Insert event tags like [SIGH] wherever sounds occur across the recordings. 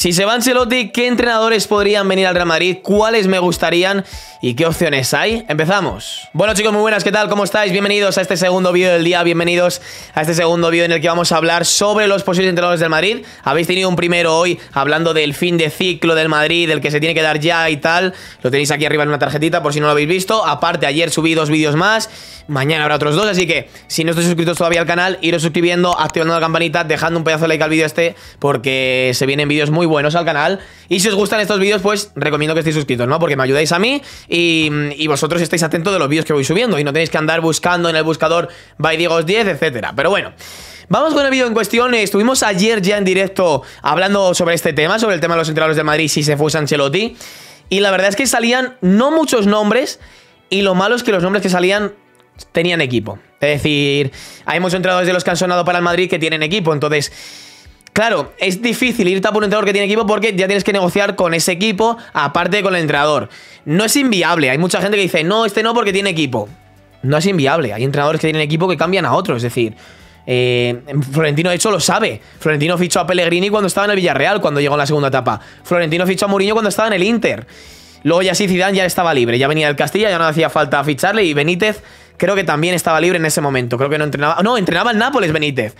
Si se va Ancelotti, ¿qué entrenadores podrían venir al Real Madrid? ¿Cuáles me gustarían? ¿Y qué opciones hay? Empezamos. Bueno chicos, muy buenas, ¿qué tal? ¿Cómo estáis? Bienvenidos a este segundo vídeo del día, bienvenidos a este segundo vídeo en el que vamos a hablar sobre los posibles entrenadores del Madrid. Habéis tenido un primero hoy hablando del fin de ciclo del Madrid, del que se tiene que dar ya y tal. Lo tenéis aquí arriba en una tarjetita por si no lo habéis visto. Aparte, ayer subí dos vídeos más, mañana habrá otros dos, así que si no estáis suscritos todavía al canal, iros suscribiendo, activando la campanita, dejando un pedazo de like al vídeo este, porque se vienen vídeos muy buenos buenos al canal. Y si os gustan estos vídeos, pues recomiendo que estéis suscritos, ¿no? Porque me ayudáis a mí y, vosotros estáis atentos de los vídeos que voy subiendo y no tenéis que andar buscando en el buscador by Diegos 10, etcétera. Pero bueno. Vamos con el vídeo en cuestión. Estuvimos ayer ya en directo hablando sobre este tema, sobre el tema de los entrenadores de Madrid si se fuese Ancelotti. Y la verdad es que salían no muchos nombres y lo malo es que los nombres que salían tenían equipo. Es decir, hay muchos entrenadores de los que han sonado para el Madrid que tienen equipo. Entonces, Claro, es difícil irte a por un entrenador que tiene equipo porque ya tienes que negociar con ese equipo, aparte de con el entrenador. No es inviable. Hay mucha gente que dice, no, este no porque tiene equipo. No es inviable. Hay entrenadores que tienen equipo que cambian a otro. Es decir, eh, Florentino, de hecho, lo sabe. Florentino fichó a Pellegrini cuando estaba en el Villarreal, cuando llegó en la segunda etapa. Florentino fichó a Mourinho cuando estaba en el Inter. Luego ya sí, Zidane ya estaba libre. Ya venía del Castilla, ya no hacía falta ficharle. Y Benítez creo que también estaba libre en ese momento. Creo que no entrenaba... No, entrenaba el Nápoles Benítez.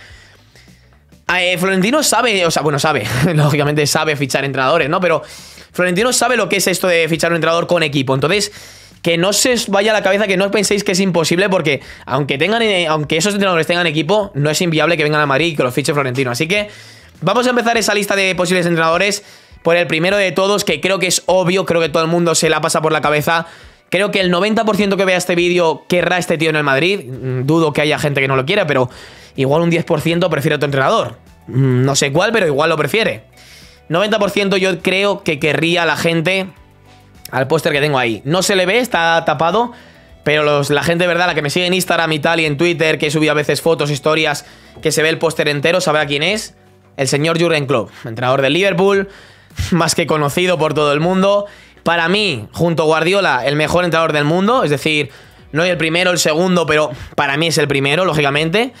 Ah, eh, Florentino sabe, o sea, bueno, sabe, [LAUGHS] lógicamente sabe fichar entrenadores, ¿no? Pero Florentino sabe lo que es esto de fichar un entrenador con equipo. Entonces, que no se os vaya a la cabeza, que no penséis que es imposible, porque aunque, tengan, eh, aunque esos entrenadores tengan equipo, no es inviable que vengan a Madrid y que los fiche Florentino. Así que vamos a empezar esa lista de posibles entrenadores por el primero de todos, que creo que es obvio, creo que todo el mundo se la pasa por la cabeza. Creo que el 90% que vea este vídeo querrá este tío en el Madrid. Mm, dudo que haya gente que no lo quiera, pero igual un 10% prefiere a tu entrenador. Mm, no sé cuál, pero igual lo prefiere. 90% yo creo que querría a la gente al póster que tengo ahí. No se le ve, está tapado. Pero la gente, ¿verdad? La que me sigue en Instagram y tal y en Twitter, que he subido a veces fotos, historias, que se ve el póster entero, sabrá quién es. El señor Jurgen Klopp, entrenador del Liverpool, [LAUGHS] más que conocido por todo el mundo para mí, junto a Guardiola, el mejor entrenador del mundo. Es decir, no el primero, el segundo, pero para mí es el primero, lógicamente.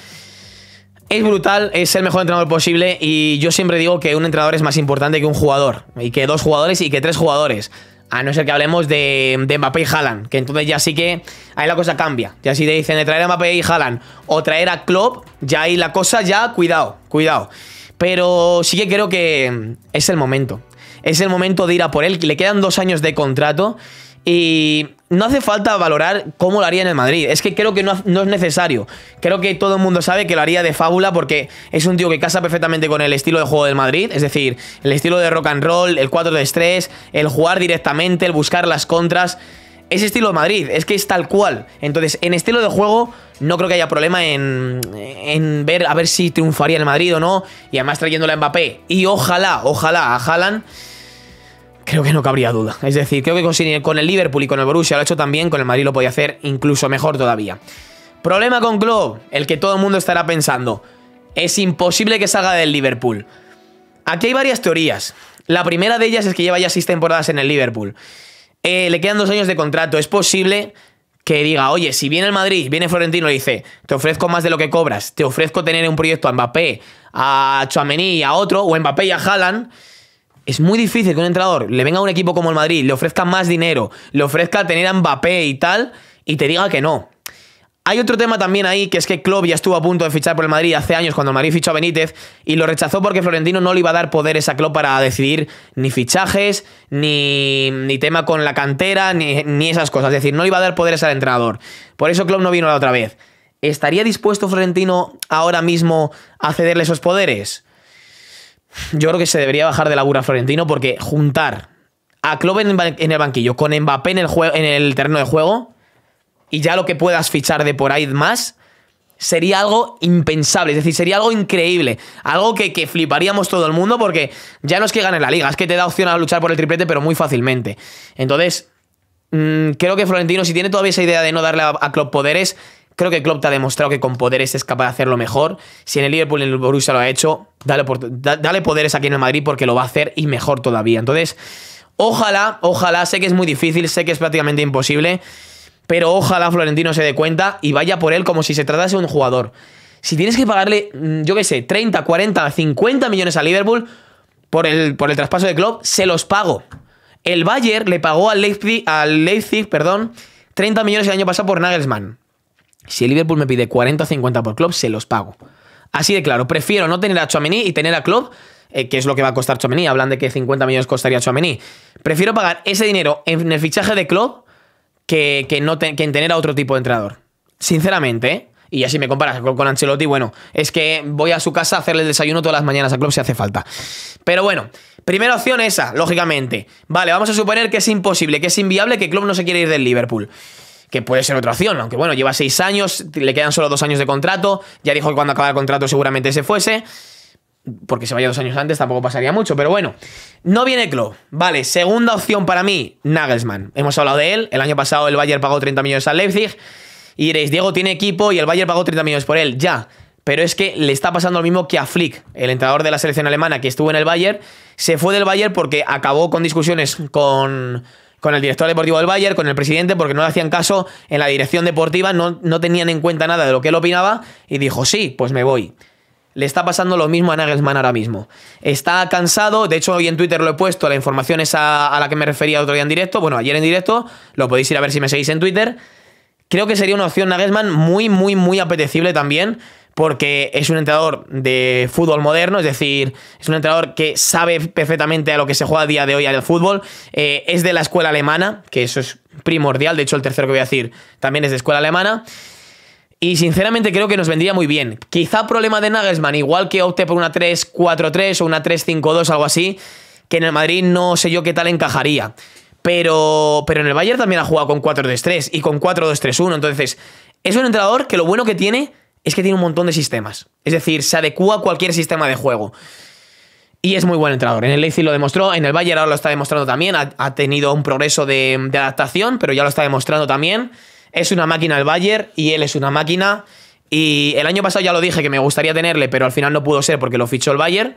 Es brutal, es el mejor entrenador posible y yo siempre digo que un entrenador es más importante que un jugador, y que dos jugadores y que tres jugadores. A no ser que hablemos de, de Mbappé y Haaland, que entonces ya sí que ahí la cosa cambia. Ya si te dicen de traer a Mbappé y Haaland o traer a Klopp, ya ahí la cosa ya, cuidado, cuidado. Pero sí que creo que es el momento es el momento de ir a por él. Le quedan dos años de contrato y no hace falta valorar cómo lo haría en el Madrid. Es que creo que no, es necesario. Creo que todo el mundo sabe que lo haría de fábula porque es un tío que casa perfectamente con el estilo de juego del Madrid. Es decir, el estilo de rock and roll, el 4 de estrés, el jugar directamente, el buscar las contras. Es estilo de Madrid, es que es tal cual. Entonces, en estilo de juego, no creo que haya problema en, en ver a ver si triunfaría en el Madrid o no. Y además trayéndole a Mbappé. Y ojalá, ojalá a creo que no cabría duda. Es decir, creo que con el Liverpool y con el Borussia lo ha hecho también, con el Madrid lo podía hacer incluso mejor todavía. Problema con Klopp, el que todo el mundo estará pensando. Es imposible que salga del Liverpool. Aquí hay varias teorías. La primera de ellas es que lleva ya seis temporadas en el Liverpool. Eh, le quedan dos años de contrato. Es posible que diga, oye, si viene el Madrid, viene Florentino y dice, te ofrezco más de lo que cobras, te ofrezco tener un proyecto a Mbappé, a Chouameni, a otro, o Mbappé y a Haaland es muy difícil que un entrenador le venga a un equipo como el Madrid, le ofrezca más dinero, le ofrezca tener a Mbappé y tal, y te diga que no. Hay otro tema también ahí, que es que Klopp ya estuvo a punto de fichar por el Madrid hace años cuando el Madrid fichó a Benítez y lo rechazó porque Florentino no le iba a dar poderes a Klopp para decidir ni fichajes, ni, tema con la cantera, ni, ni esas cosas. Es decir, no le iba a dar poderes al entrenador. Por eso Klopp no vino la otra vez. ¿Estaría dispuesto Florentino ahora mismo a cederle esos poderes? yo creo que se debería bajar de la burra Florentino porque juntar a Klopp en el banquillo con Mbappé en el, en el terreno de juego y ya lo que puedas fichar de por ahí más sería algo impensable, es decir, sería algo increíble, algo que, fliparíamos todo el mundo porque ya no es que gane la liga, es que te da opción a luchar por el triplete pero muy fácilmente. Entonces, mm, creo que Florentino si tiene todavía esa idea de no darle a, a Klopp poderes Creo que Klopp te ha demostrado que con poderes es capaz de hacerlo mejor. Si en el Liverpool en el Borussia lo ha hecho, dale, dale poderes aquí en el Madrid porque lo va a hacer y mejor todavía. Entonces, ojalá, ojalá, sé que es muy difícil, sé que es prácticamente imposible, pero ojalá Florentino se dé cuenta y vaya por él como si se tratase de un jugador. Si tienes que pagarle, mm, yo qué sé, 30, 40, 50 millones a Liverpool por el, por el traspaso de Klopp, se los pago. El Bayern le pagó al Leipzig, al Leipzig perdón, 30 millones el año pasado por Nagelsmann. Si el Liverpool me pide 40 o 50 por Klopp, se los pago. Así de claro, prefiero no tener a Chouameni y tener a Klopp, eh, que es lo que va a costar Chouameni, hablan de que 50 millones costaría Chouameni. Prefiero pagar ese dinero en el fichaje de Klopp que, no en tener a otro tipo de entrenador. Sinceramente, ¿eh? Y así me comparas con Ancelotti, bueno, es que voy a su casa a hacerle el desayuno todas las mañanas a Klopp si hace falta. Pero bueno, primera opción esa, lógicamente. Vale, vamos a suponer que es imposible, que es inviable, que Klopp no se quiere ir del Liverpool que puede ser otra opción, aunque bueno, lleva seis años, le quedan solo dos años de contrato, ya dijo que cuando acaba el contrato seguramente se fuese, porque se vaya dos años antes tampoco pasaría mucho, pero bueno, no viene Klopp, vale, segunda opción para mí, Nagelsmann, hemos hablado de él, el año pasado el Bayern pagó 30 millones al Leipzig, y diréis, Diego tiene equipo y el Bayern pagó 30 millones por él, ya, pero es que le está pasando lo mismo que a Flick, el entrenador de la selección alemana que estuvo en el Bayern, se fue del Bayern porque acabó con discusiones con con el director deportivo del Bayern, con el presidente, porque no le hacían caso en la dirección deportiva, no, tenían en cuenta nada de lo que él opinaba y dijo, sí, pues me voy. Le está pasando lo mismo a Nagelsmann ahora mismo. Está cansado, de hecho hoy en Twitter lo he puesto, la información esa a la que me refería otro día en directo, bueno, ayer en directo, lo podéis ir a ver si me seguís en Twitter. Creo que sería una opción Nagelsmann muy, muy, muy apetecible también porque es un entrenador de fútbol moderno, es decir, es un entrenador que sabe perfectamente a lo que se juega a día de hoy el fútbol, eh, es de la escuela alemana, que eso es primordial, de hecho el tercero que voy a decir también es de escuela alemana, y sinceramente creo que nos vendría muy bien. Quizá problema de Nagelsmann, igual que opte por una 3-4-3 o una 3-5-2, algo así, que en el Madrid no sé yo qué tal encajaría. Pero, pero en el Bayern también ha jugado con 4 3 y con 4-2-3-1. Entonces, es un entrenador que lo bueno que tiene es que tiene un montón de sistemas. Es decir, se adecúa a cualquier sistema de juego. Y es muy buen entrador. En el Leipzig lo demostró, en el Bayern ahora lo está demostrando también. Ha, tenido un progreso de, adaptación, pero ya lo está demostrando también. Es una máquina el Bayern y él es una máquina. Y el año pasado ya lo dije que me gustaría tenerle, pero al final no pudo ser porque lo fichó el Bayern.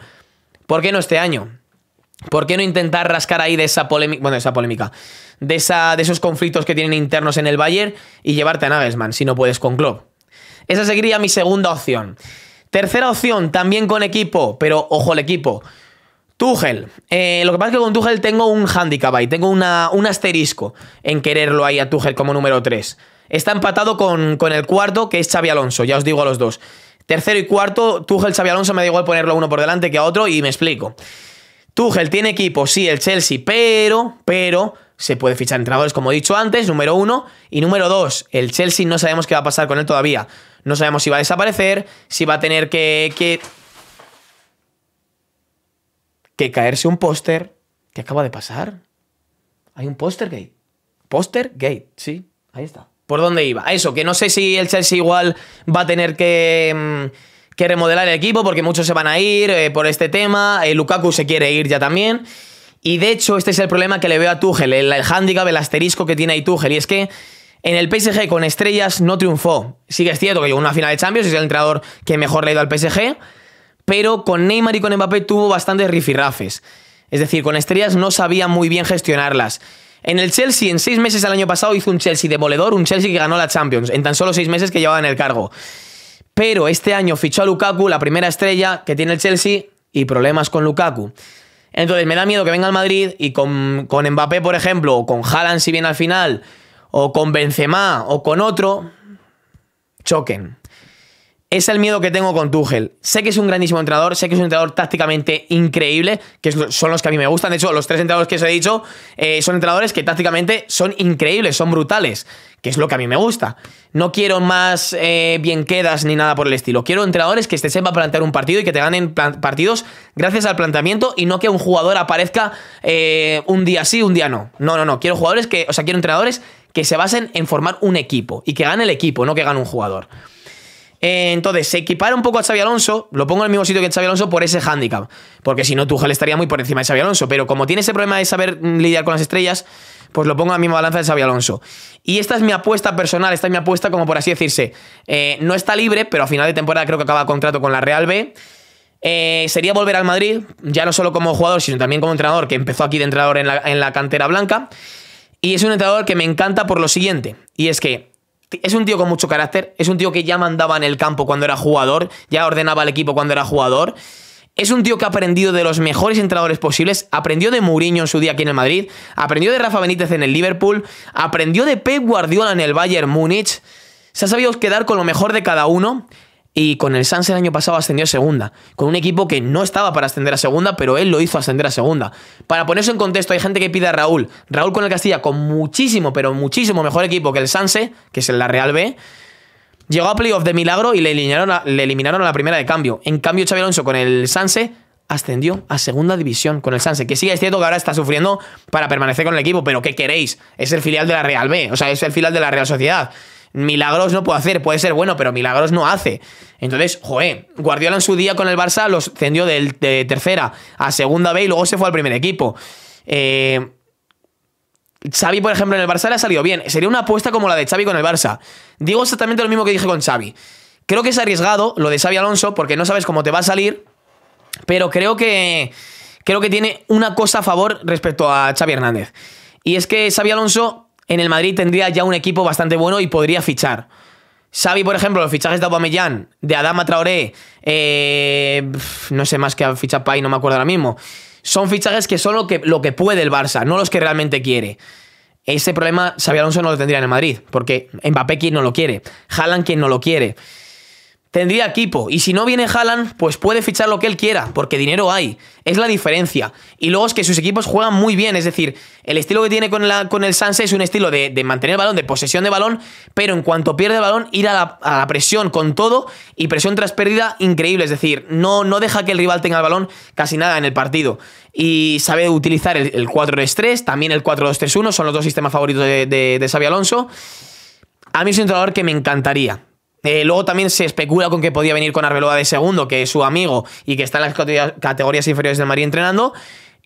¿Por qué no este año? ¿Por qué no intentar rascar ahí de esa polémica? Bueno, de esa polémica. De, esa, de esos conflictos que tienen internos en el Bayern y llevarte a Nagelsmann si no puedes con Klopp? Esa sería mi segunda opción. Tercera opción, también con equipo, pero ojo al equipo. Tuchel. Eh, lo que pasa es que con Tuchel tengo un handicap ahí, tengo una, un asterisco en quererlo ahí a Tuchel como número 3. Está empatado con, el cuarto, que es Xavi Alonso, ya os digo a los dos. Tercero y cuarto, Tuchel, Xavi Alonso, me da igual ponerlo uno por delante que a otro y me explico. Tuchel tiene equipo, sí, el Chelsea, pero, pero, se puede fichar entrenadores como he dicho antes, número uno. Y número dos, el Chelsea no sabemos qué va a pasar con él todavía. No sabemos si va a desaparecer, si va a tener que. que, caerse un póster. ¿Qué acaba de pasar? Hay un póster gate. Póster gate, sí. Ahí está. ¿Por dónde iba? Eso, que no sé si el Chelsea igual va a tener que. Mm, que remodelar el equipo porque muchos se van a ir eh, por este tema. Eh, Lukaku se quiere ir ya también. Y de hecho, este es el problema que le veo a Tuchel, el, el el asterisco que tiene ahí Tuchel. Y es que en el PSG con estrellas no triunfó. Sí que es cierto que llegó una final de Champions, es el entrenador que mejor le ha ido al PSG, pero con Neymar y con Mbappé tuvo bastantes rifirrafes. Es decir, con estrellas no sabía muy bien gestionarlas. En el Chelsea, en seis meses al año pasado, hizo un Chelsea demoledor, un Chelsea que ganó la Champions, en tan solo seis meses que llevaba en el cargo. Pero este año fichó a Lukaku, la primera estrella que tiene el Chelsea, y problemas con Lukaku. Entonces me da miedo que venga al Madrid y con, con Mbappé, por ejemplo, o con Haaland si viene al final, o con Benzema o con otro, choquen. Es el miedo que tengo con Tuchel. Sé que es un grandísimo entrenador, sé que es un entrenador tácticamente increíble, que son los que a mí me gustan. De hecho, los tres entrenadores que os he dicho eh, son entrenadores que tácticamente son increíbles, son brutales, que es lo que a mí me gusta. No quiero más eh, bien quedas ni nada por el estilo. Quiero entrenadores que te sepa plantear un partido y que te ganen partidos gracias al planteamiento y no que un jugador aparezca eh, un día sí, un día no. No, no, no. Quiero jugadores que, o sea, quiero entrenadores que se basen en formar un equipo y que gane el equipo, no que gane un jugador. Entonces, se equipara un poco a Xavi Alonso, lo pongo en el mismo sitio que Xavi Alonso por ese hándicap, porque si no, Tuchel estaría muy por encima de Xavi Alonso, pero como tiene ese problema de saber lidiar con las estrellas, pues lo pongo en la misma balanza de Xavi Alonso. Y esta es mi apuesta personal, esta es mi apuesta como por así decirse. Eh, no está libre, pero a final de temporada creo que acaba contrato con la Real B. Eh, sería volver al Madrid, ya no solo como jugador, sino también como entrenador, que empezó aquí de entrenador en la cantera blanca. Y es un entrenador que me encanta por lo siguiente, y es que es un tío con mucho carácter, es un tío que ya mandaba en el campo cuando era jugador, ya ordenaba al equipo cuando era jugador. Es un tío que ha aprendido de los mejores entrenadores posibles, aprendió de Mourinho en su día aquí en el Madrid, aprendió de Rafa Benítez en el Liverpool, aprendió de Pep Guardiola en el Bayern Múnich, se ha sabido quedar con lo mejor de cada uno y con el Sanse el año pasado ascendió a segunda, con un equipo que no estaba para ascender a segunda, pero él lo hizo ascender a segunda. Para ponerse en contexto, hay gente que pide a Raúl, Raúl con el Castilla, con muchísimo, pero muchísimo mejor equipo que el Sanse, que es el la Real B, llegó a playoff de milagro y le eliminaron a, le eliminaron la primera de cambio. En cambio, Xavi Alonso con el Sanse ascendió a segunda división con el Sanse, que sigue es que ahora está sufriendo para permanecer con el equipo, pero ¿qué queréis? Es el filial de la Real B, o sea, es el filial de la Real Sociedad. Milagros no puede hacer, puede ser bueno, pero Milagros no hace. Entonces, joder, Guardiola en su día con el Barça los encendió de, tercera a segunda B y luego se fue al primer equipo. Eh, Xavi, por ejemplo, en el Barça le ha salido bien. Sería una apuesta como la de Xavi con el Barça. Digo exactamente lo mismo que dije con Xavi. Creo que es arriesgado lo de Xavi Alonso porque no sabes cómo te va a salir, pero creo que creo que tiene una cosa a favor respecto a Xavi Hernández. Y es que Xavi Alonso en el Madrid tendría ya un equipo bastante bueno y podría fichar. Xavi, por ejemplo, los fichajes de Aubameyang, de Adama Traoré, eh, no sé más que ficha Pai, no me acuerdo ahora mismo. Son fichajes que son lo que, lo que puede el Barça, no los que realmente quiere. Ese problema Xavi Alonso no lo tendría en el Madrid, porque Mbappé quien no lo quiere, Haaland quien no lo quiere tendría equipo. Y si no viene Haaland, pues puede fichar lo que él quiera, porque dinero hay. Es la diferencia. Y luego es que sus equipos juegan muy bien. Es decir, el estilo que tiene con, la, con el Sanse es un estilo de, mantener el balón, de posesión de balón, pero en cuanto pierde el balón, ir a la, presión con todo y presión tras pérdida increíble. Es decir, no, no deja que el rival tenga el balón casi nada en el partido. Y sabe utilizar el, 4-3-3, también el 4-2-3-1, son los dos sistemas favoritos de, de, de Xavi Alonso. A mí es un entrenador que me encantaría. Eh, luego también se especula con que podía venir con Arbeloa de segundo, que es su amigo y que está en las categorías inferiores del Madrid entrenando.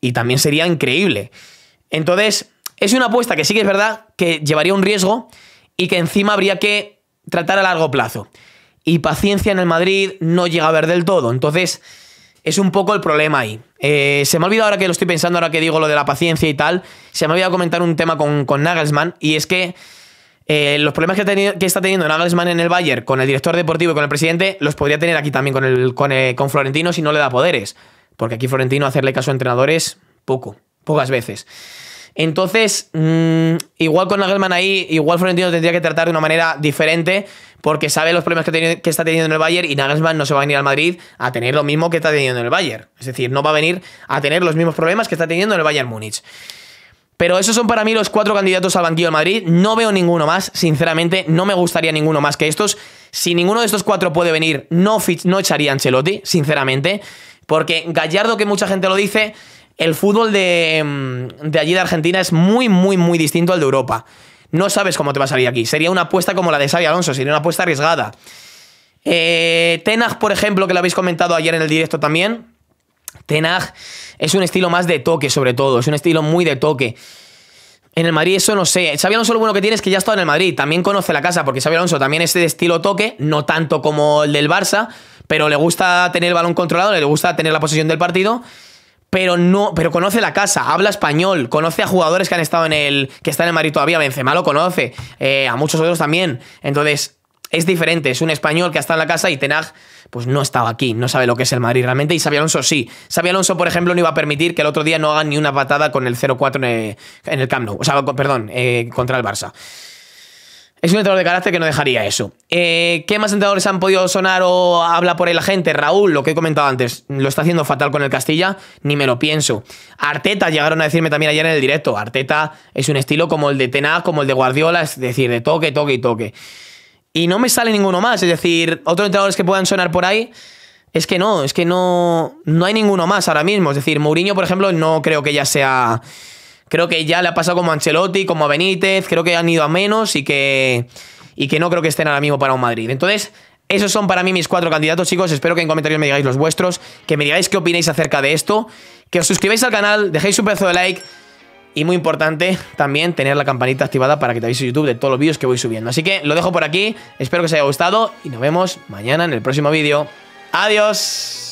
Y también sería increíble. Entonces, es una apuesta que sí que es verdad que llevaría un riesgo y que encima habría que tratar a largo plazo. Y paciencia en el Madrid no llega a ver del todo. Entonces, es un poco el problema ahí. Eh, se me ha olvidado ahora que lo estoy pensando, ahora que digo lo de la paciencia y tal, se me ha olvidado comentar un tema con, con Nagelsmann y es que eh, los problemas que, está teniendo Nagelsmann en el Bayern con el director deportivo y con el presidente, los podría tener aquí también con, eh, Florentino si no le da poderes. Porque aquí Florentino hacerle caso a entrenadores, poco, pocas veces. Entonces, mm, igual con Nagelsmann ahí, igual Florentino tendría que tratar de una manera diferente porque sabe los problemas que, que, está teniendo en el Bayern y Nagelsmann no se va a venir al Madrid a tener lo mismo que está teniendo en el Bayern. Es decir, no va a venir a tener los mismos problemas que está teniendo en el Bayern Múnich. Pero esos son para mí los cuatro candidatos al banquillo de Madrid. No veo ninguno más, sinceramente, no me gustaría ninguno más que estos. Si ninguno de estos cuatro puede venir, no, no echaría a Ancelotti, sinceramente. Porque Gallardo, que mucha gente lo dice, el fútbol de, mm, de allí de Argentina es muy, muy, muy distinto al de Europa. No sabes cómo te va a salir aquí. Sería una apuesta como la de Xavi Alonso, sería una apuesta arriesgada. Eh, Tenag, por ejemplo, que lo habéis comentado ayer en el directo también. Tenag es un estilo más de toque, sobre todo. Es un estilo muy de toque. En el Madrid eso no sé. Xabi Alonso lo bueno que tiene es que ya ha estado en el Madrid. También conoce la casa, porque Xabi Alonso también es de estilo toque, no tanto como el del Barça, pero le gusta tener el balón controlado, le gusta tener la posesión del partido. Pero no, pero conoce la casa, habla español, conoce a jugadores que han estado en el. que están en el Madrid todavía, Benzema lo conoce, eh, a muchos otros también. Entonces, es diferente, es un español que está en la casa y Tenag pues no estaba aquí, no sabe lo que es el Madrid realmente y Xabi Alonso sí. Xabi Alonso, por ejemplo, no iba a permitir que el otro día no hagan ni una patada con el 0-4 en el Camp Nou, o sea, perdón, eh, contra el Barça. Es un entrenador de carácter que no dejaría eso. Eh, ¿Qué más entrenadores han podido sonar o habla por el la gente? Raúl, lo que he comentado antes, lo está haciendo fatal con el Castilla, ni me lo pienso. Arteta, llegaron a decirme también ayer en el directo, Arteta es un estilo como el de Tenag, como el de Guardiola, es decir, de toque, toque y toque y no me sale ninguno más. Es decir, otros entrenadores que puedan sonar por ahí, es que no, es que no, no hay ninguno más ahora mismo. Es decir, Mourinho, por ejemplo, no creo que ya sea... Creo que ya le ha pasado como Ancelotti, como a Benítez, creo que han ido a menos y que, y que no creo que estén ahora mismo para un Madrid. Entonces, esos son para mí mis cuatro candidatos, chicos. Espero que en comentarios me digáis los vuestros, que me digáis qué opináis acerca de esto, que os suscribáis al canal, dejéis un pedazo de like y muy importante también tener la campanita activada para que te avise YouTube de todos los vídeos que voy subiendo. Así que lo dejo por aquí, espero que os haya gustado y nos vemos mañana en el próximo vídeo. ¡Adiós!